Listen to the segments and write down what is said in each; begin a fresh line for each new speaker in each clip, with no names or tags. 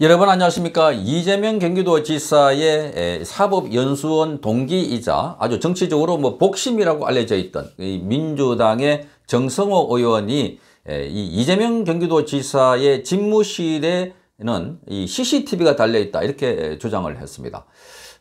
여러분 안녕하십니까 이재명 경기도지사의 사법연수원 동기이자 아주 정치적으로 뭐 복심이라고 알려져 있던 이 민주당의 정성호 의원이 이 이재명 경기도지사의 집무실에는 이 CCTV가 달려있다 이렇게 주장을 했습니다.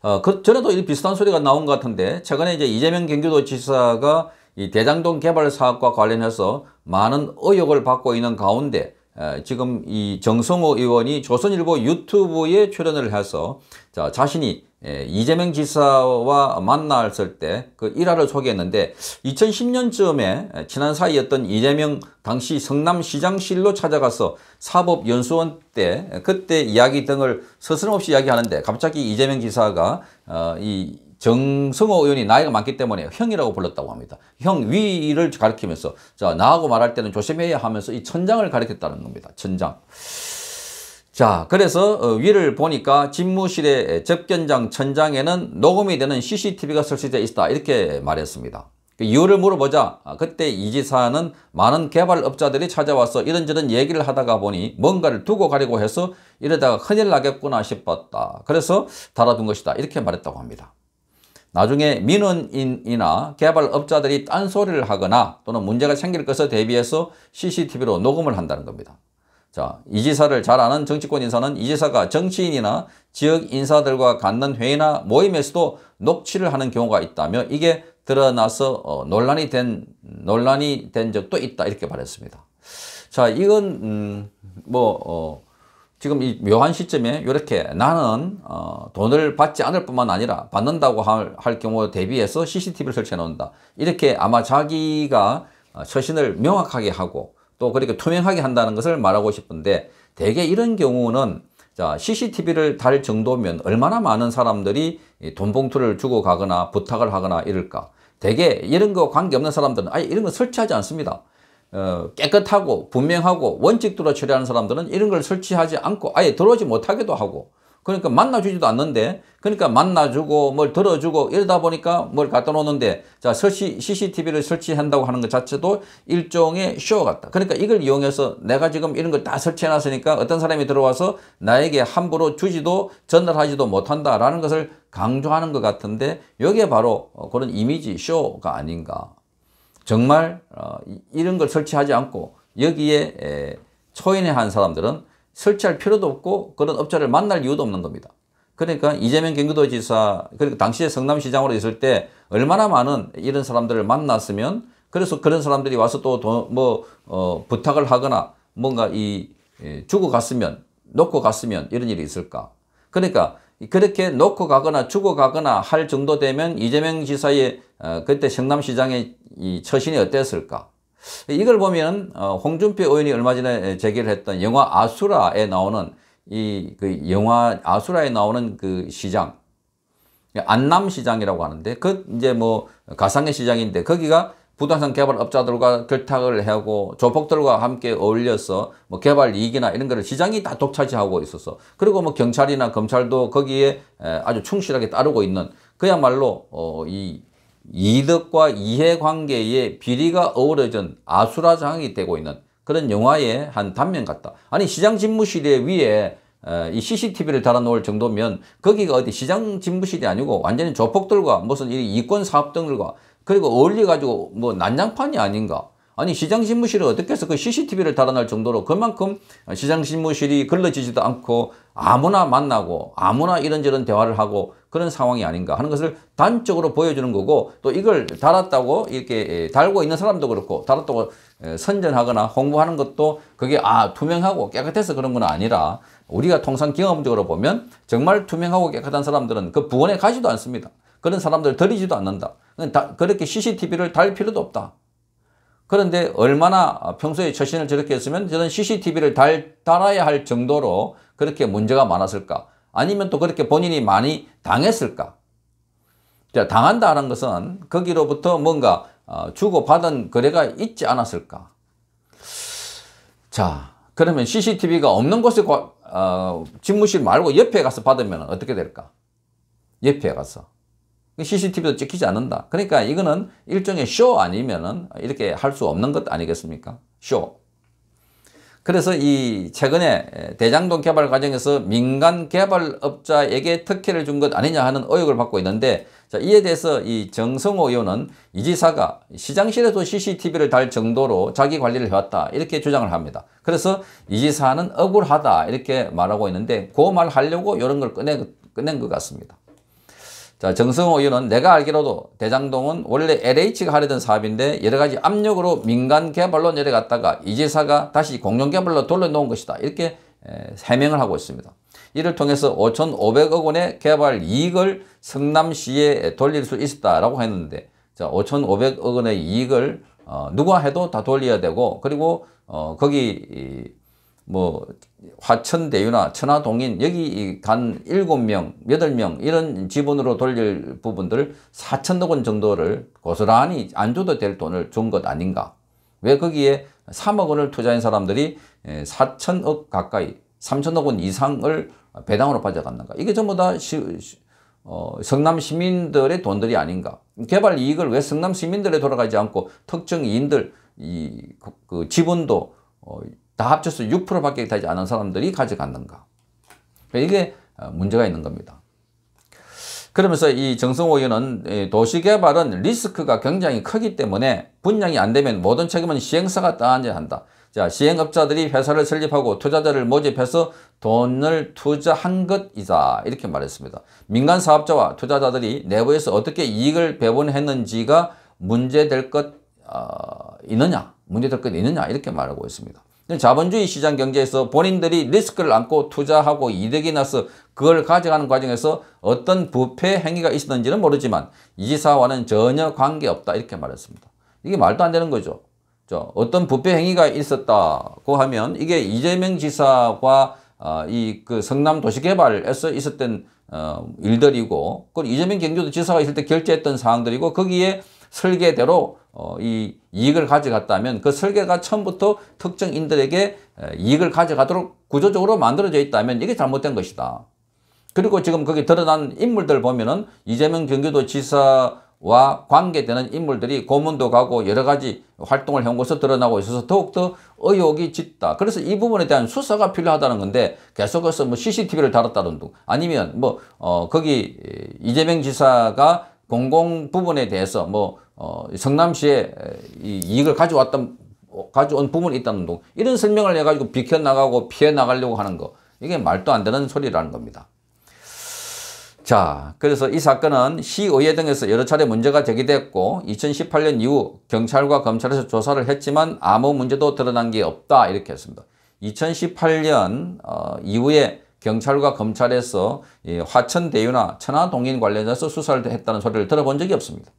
어, 그 전에도 비슷한 소리가 나온 것 같은데 최근에 이제 이재명 경기도지사가 이 대장동 개발 사업과 관련해서 많은 의혹을 받고 있는 가운데 지금 이 정성호 의원이 조선일보 유튜브에 출연을 해서 자, 자신이 이재명 지사와 만났을 때 그 일화를 소개했는데 2010년쯤에 지난 사이였던 이재명 당시 성남시장실로 찾아가서 사법연수원 때 그때 이야기 등을 서슴없이 이야기하는데 갑자기 이재명 지사가 어, 이 정성호 의원이 나이가 많기 때문에 형이라고 불렀다고 합니다. 형 위를 가리키면서 자 나하고 말할 때는 조심해야 하면서 이 천장을 가리켰다는 겁니다. 천장. 자 그래서 어, 위를 보니까 집무실의 접견장 천장에는 녹음이 되는 CCTV가 설치되어 있다 이렇게 말했습니다. 그 이유를 물어보자 아, 그때 이 지사는 많은 개발업자들이 찾아와서 이런저런 얘기를 하다가 보니 뭔가를 두고 가려고 해서 이러다가 큰일 나겠구나 싶었다. 그래서 달아둔 것이다 이렇게 말했다고 합니다. 나중에 민원인이나 개발업자들이 딴소리를 하거나 또는 문제가 생길 것을 대비해서 CCTV로 녹음을 한다는 겁니다. 자, 이 지사를 잘 아는 정치권 인사는 이 지사가 정치인이나 지역 인사들과 갖는 회의나 모임에서도 녹취를 하는 경우가 있다며 이게 드러나서 어, 논란이 된 논란이 된 적도 있다 이렇게 말했습니다. 자, 이건 음, 뭐 어, 지금 이 묘한 시점에 이렇게 나는 어, 돈을 받지 않을 뿐만 아니라 받는다고 할, 할 경우 대비해서 CCTV를 설치해 놓는다. 이렇게 아마 자기가 어, 처신을 명확하게 하고 또 그렇게 투명하게 한다는 것을 말하고 싶은데 대개 이런 경우는 자 CCTV를 달 정도면 얼마나 많은 사람들이 돈 봉투를 주고 가거나 부탁을 하거나 이럴까 대개 이런 거 관계없는 사람들은 아예 이런 거 설치하지 않습니다 어, 깨끗하고 분명하고 원칙대로 처리하는 사람들은 이런 걸 설치하지 않고 아예 들어오지 못하기도 하고 그러니까 만나주지도 않는데 그러니까 만나주고 뭘 들어주고 이러다 보니까 뭘 갖다 놓는데 자 설치 CCTV를 설치한다고 하는 것 자체도 일종의 쇼 같다. 그러니까 이걸 이용해서 내가 지금 이런 걸 다 설치해놨으니까 어떤 사람이 들어와서 나에게 함부로 주지도 전달하지도 못한다라는 것을 강조하는 것 같은데 이게 바로 어, 그런 이미지 쇼가 아닌가 정말 어, 이런 걸 설치하지 않고 여기에 초인해 한 사람들은 설치할 필요도 없고 그런 업자를 만날 이유도 없는 겁니다. 그러니까 이재명 경기도지사 그리고 그러니까 당시에 성남시장으로 있을 때 얼마나 많은 이런 사람들을 만났으면 그래서 그런 사람들이 와서 또뭐 어, 부탁을 하거나 뭔가 이 주고 갔으면 놓고 갔으면 이런 일이 있을까? 그러니까 그렇게 놓고 가거나 죽어 가거나 할 정도 되면 이재명 지사의 어, 그때 성남시장의 이 처신이 어땠을까? 이걸 보면 어, 홍준표 의원이 얼마 전에 제기를 했던 영화 아수라에 나오는 이그 영화 아수라에 나오는 그 시장 안남시장이라고 하는데 그 이제 뭐 가상의 시장인데 거기가 부동산 개발업자들과 결탁을 하고 조폭들과 함께 어울려서 뭐 개발 이익이나 이런 거를 시장이 다 독차지하고 있어서 그리고 뭐 경찰이나 검찰도 거기에 아주 충실하게 따르고 있는 그야말로 어, 이 이득과 이해관계에 비리가 어우러진 아수라장이 되고 있는 그런 영화의 한 단면 같다. 아니 시장 집무실에 위에 이 CCTV를 달아놓을 정도면 거기가 어디 시장 집무실이 아니고 완전히 조폭들과 무슨 이권 사업들과 그리고 어울려가지고 뭐 난장판이 아닌가. 아니 시장신무실을 어떻게 해서 그 CCTV를 달아날 정도로 그만큼 시장신무실이 걸러지지도 않고 아무나 만나고 아무나 이런저런 대화를 하고 그런 상황이 아닌가 하는 것을 단적으로 보여주는 거고 또 이걸 달았다고 이렇게 달고 있는 사람도 그렇고 달았다고 선전하거나 홍보하는 것도 그게 아 투명하고 깨끗해서 그런 건 아니라 우리가 통상 경험적으로 보면 정말 투명하고 깨끗한 사람들은 그 부원에 가지도 않습니다. 그런 사람들 들이지도 않는다. 그렇게 CCTV를 달 필요도 없다. 그런데 얼마나 평소에 처신을 저렇게 했으면 저는 CCTV를 달, 달아야 할 정도로 그렇게 문제가 많았을까? 아니면 또 그렇게 본인이 많이 당했을까? 자, 당한다는 것은 거기로부터 뭔가 어, 주고받은 거래가 있지 않았을까? 자, 그러면 CCTV가 없는 곳에 어, 집무실 말고 옆에 가서 받으면 어떻게 될까? 옆에 가서. CCTV도 찍히지 않는다. 그러니까 이거는 일종의 쇼 아니면은 이렇게 할 수 없는 것 아니겠습니까? 쇼. 그래서 이 최근에 대장동 개발 과정에서 민간 개발업자에게 특혜를 준 것 아니냐 하는 의혹을 받고 있는데 자, 이에 대해서 이 정성호 의원은 이 지사가 시장실에도 CCTV를 달 정도로 자기 관리를 해왔다 이렇게 주장을 합니다. 그래서 이 지사는 억울하다 이렇게 말하고 있는데 그 말 하려고 이런 걸 꺼내, 꺼낸 것 같습니다. 자, 정승호 의원은 내가 알기로도 대장동은 원래 LH가 하려던 사업인데 여러 가지 압력으로 민간 개발로 내려갔다가 이재사가 다시 공룡 개발로 돌려놓은 것이다. 이렇게 해명을 하고 있습니다. 이를 통해서 5,500억 원의 개발 이익을 성남시에 돌릴 수 있었다라고 했는데 자, 5,500억 원의 이익을 어, 누가 해도 다 돌려야 되고 그리고 어, 거기 뭐 화천대유나 천하동인 여기 간 7명, 8명 이런 지분으로 돌릴 부분들 4천억 원 정도를 고스란히 안 줘도 될 돈을 준 것 아닌가. 왜 거기에 3억 원을 투자한 사람들이 4천억 가까이 3천억 원 이상을 배당으로 빠져갔는가. 이게 전부 다 시, 어, 성남 시민들의 돈들이 아닌가. 개발 이익을 왜 성남 시민들에 돌아가지 않고 특정 인들 이, 그, 그 지분도 어, 다 합쳐서 6%밖에 되지 않은 사람들이 가져갔는가. 그러니까 이게 어, 문제가 있는 겁니다. 그러면서 이 정성호 의원은 예, 도시개발은 리스크가 굉장히 크기 때문에 분양이 안 되면 모든 책임은 시행사가 따야 한다. 자, 시행업자들이 회사를 설립하고 투자자를 모집해서 돈을 투자한 것이다. 이렇게 말했습니다. 민간 사업자와 투자자들이 내부에서 어떻게 이익을 배분했는지가 문제될 것 어, 있느냐, 문제될 것 있느냐 이렇게 말하고 있습니다. 자본주의 시장 경제에서 본인들이 리스크를 안고 투자하고 이득이 나서 그걸 가져가는 과정에서 어떤 부패 행위가 있었는지는 모르지만 이사와는 지 전혀 관계없다 이렇게 말했습니다. 이게 말도 안 되는 거죠. 저 어떤 부패 행위가 있었다고 하면 이게 이재명 지사와 어, 아, 이그 성남 도시개발에서 있었던 어, 일들이고 그 이재명 경기도 지사가 있을 때결제했던 사항들이고 거기에 설계대로 어, 이 이익을 가져갔다면 그 설계가 처음부터 특정인들에게 이익을 가져가도록 구조적으로 만들어져 있다면 이게 잘못된 것이다. 그리고 지금 거기 드러난 인물들 보면은 이재명 경기도지사와 관계되는 인물들이 고문도 가고 여러 가지 활동을 해온 것으로 드러나고 있어서 더욱더 의혹이 짙다. 그래서 이 부분에 대한 수사가 필요하다는 건데 계속해서 뭐 CCTV를 달았다는 둥 아니면 뭐, 어, 거기 이재명 지사가 공공 부분에 대해서 뭐 어, 성남시에 이익을 가져왔던 가져온 부분이 있다는 동 이런 설명을 해가지고 비켜나가고 피해 나가려고 하는 거 이게 말도 안 되는 소리라는 겁니다. 자 그래서 이 사건은 시의회 등에서 여러 차례 문제가 제기됐고 2018년 이후 경찰과 검찰에서 조사를 했지만 아무 문제도 드러난 게 없다 이렇게 했습니다. 2018년 어, 이후에 경찰과 검찰에서 화천대유나 천하동인 관련해서 수사를 했다는 소리를 들어본 적이 없습니다.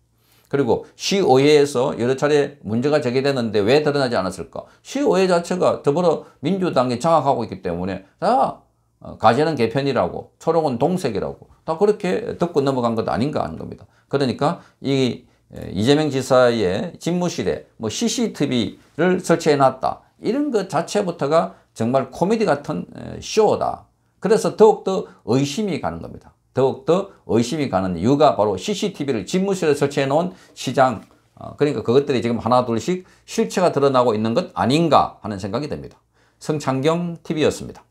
그리고 시의회에서 여러 차례 문제가 제기되는데 왜 드러나지 않았을까? 시의회 자체가 더불어 민주당이 장악하고 있기 때문에 다 어, 가재는 개편이라고 초롱은 동색이라고 다 그렇게 덮고 넘어간 것 아닌가 하는 겁니다. 그러니까 이 이재명 지사의 집무실에 뭐 CCTV를 설치해놨다. 이런 것 자체부터가 정말 코미디 같은 쇼다. 그래서 더욱더 의심이 가는 겁니다. 더욱더 의심이 가는 이유가 바로 CCTV를 집무실에 설치해 놓은 시장 어, 그러니까 그것들이 지금 하나 둘씩 실체가 드러나고 있는 것 아닌가 하는 생각이 듭니다. 성창경 TV였습니다.